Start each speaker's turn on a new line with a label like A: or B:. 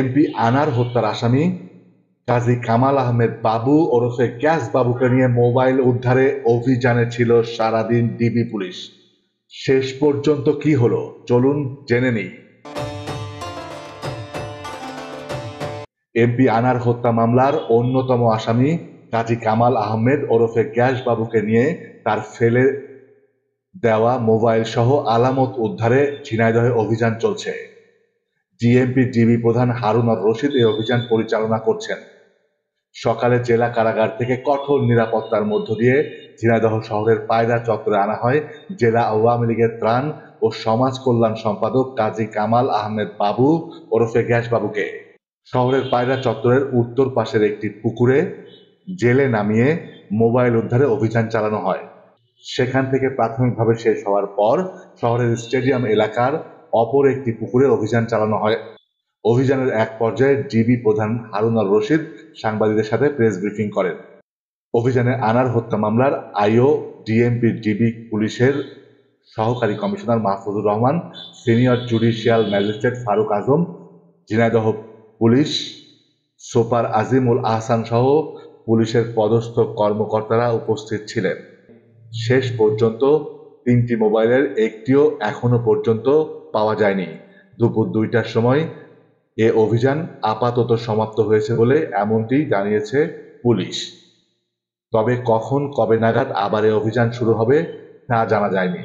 A: MP আনার হত্যার আসামি কাজী কামাল আহমেদ বাবু ওরফে গ্যাস বাবুকে নিয়ে মোবাইল উদ্ধারে অভিযানে ছিল সারাদিন ডিবি পুলিশ শেষ পর্যন্ত কি হলো চলুন জেনে নিই এমপি আনার হত্যা মামলার অন্যতম আসামি কাজী কামাল আহমেদ ওরফে গ্যাস বাবুকে নিয়ে তার ফেলে দেওয়া মোবাইল সহ আলামত উদ্ধারে ঝিনাইদহে অভিযান চলছে ডিএমপি ডিবি প্রধান হারুন আর রশিদ এই অভিযান পরিচালনা করছেন সকালে জেলা কারাগার থেকে কঠোর নিরাপত্তার মধ্য দিয়ে ঝিনাইদহ শহরের পায়রা চত্বরে আনা হয় জেলা আওয়ামী লীগের ত্রাণ ও সমাজ কল্যাণ সম্পাদক কাজী কামাল আহমেদ বাবু ওরফে গ্যাস বাবুকে শহরের পায়রা চত্বরের উত্তর পাশের একটি পুকুরে জেলে নামিয়ে মোবাইল উদ্ধারে অভিযান চালানো হয় সেখান থেকে প্রাথমিকভাবে শেষ হওয়ার পর শহরের স্টেডিয়াম এলাকার অপর একটি পুকুরে অভিযান চালানো হয় অভিযানের এক পর্যায়ে ডিবি প্রধান হারুন আল রশিদ সাংবাদিকদের সাথে প্রেস ব্রিফিং করেন অভিযানে আনার হত্যা মামলার আইও ডিএমপি ডিবি পুলিশের সহকারী commissioner Mahfuzur Rahman senior judicial magistrate Faruk Azam Jhenaidah police super Azimul Ahsan সহ পুলিশের পদস্থ কর্মকর্তারা উপস্থিত ছিলেন শেষ পর্যন্ত তিনটি মোবাইলের একটিও এখনো পর্যন্ত পাওয়া যায়নি দুপুর দুইটার সময় এ অভিযান আপাতত সমাপ্ত হয়েছে বলে এমনটি জানিয়েছে পুলিশ তবে কখন কবে নাগাদ আবার এ অভিযান শুরু হবে তা জানা যায়নি